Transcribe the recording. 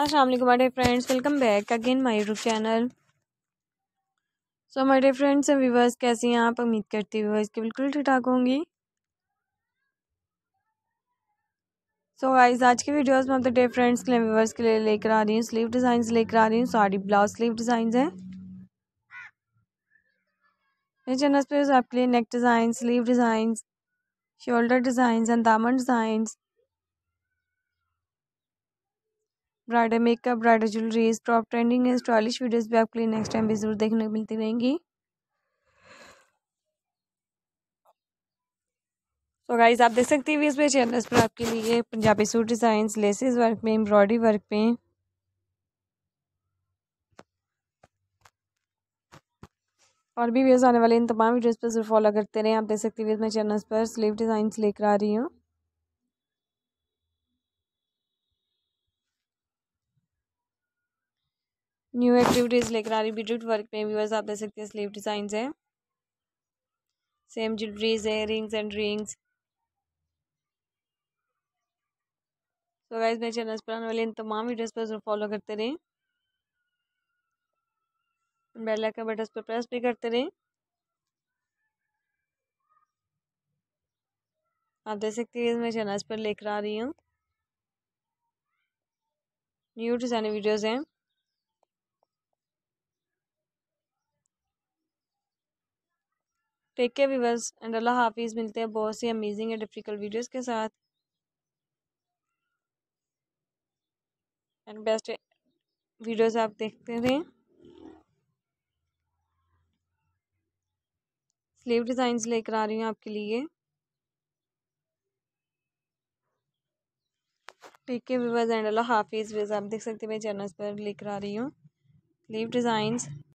अस्सलाम वालेकुम my dear friends welcome back again my YouTube channel so my dear friends and viewers कैसे हैं आप उम्मीद करती हैं व्यूवर्स के बिल्कुल ठीक ठाक होंगी सो गाइस आज के वीडियोस में अपने डेयर फ्रेंड्स के लिए व्यूवर्स के लिए लेकर आ रही हूँ स्लीव डिज़ाइंस लेकर आ रही हूँ साड़ी ब्लाउज स्लीव डिज़ाइंस हैं मेरे चैनल पर आपके लिए neck design sleeve designs shoulder designs and दामन designs bridal makeup bridal jewelleries top trending है स्टाइलिश वीडियोस भी आपके लिए नेक्स्ट टाइम भी जरूर देखने को मिलती रहेंगी तो गाइज आप देख सकती हैं इसमें चैनल्स पर आपके लिए Punjabi suit design laces work में एम्ब्रॉयडरी वर्क में और भी व्यूज़ आने वाले इन तमाम वीडियोस पर जरूर फॉलो करते रहे आप देख सकते हैं इसमें चैनल्स पर स्लीव डिजाइन लेकर आ रही हूँ न्यू एक्टिविटीज़ लेकर आ रही ब्यूटिफुल वर्क में व्यूअर्स आप देख सकते हैं स्लीव डिजाइन है सेम ज्वेलरीज है रिंग्स एंड रिंग्स तो गाइज मेरे चैनल पर आने वाले इन तमाम वीडियोस पर जरूर फॉलो करते रहें बेल आइकन बटन पर प्रेस भी करते रहें आप देख सकते हैं मैं चैनल पर लेकर आ रही हूँ न्यू डिज़ाइन वीडियोस हैं टेक केयर व्यूवर्स एंड अल्लाह हाफिज़ मिलते हैं बहुत सी अमेजिंग एंड डिफ़िकल्ट वीडियोस के साथ एंड बेस्ट वीडियोस आप देखते रहें स्लीव डिज़ाइंस लेकर आ रही हूँ आपके लिए टेक केयर व्यूवर्स एंड अल्लाह हाफिज़ वीवर्स आप देख सकते हैं मैं चैनल्स पर लेकर आ रही हूँ स्लीव डिज़ाइंस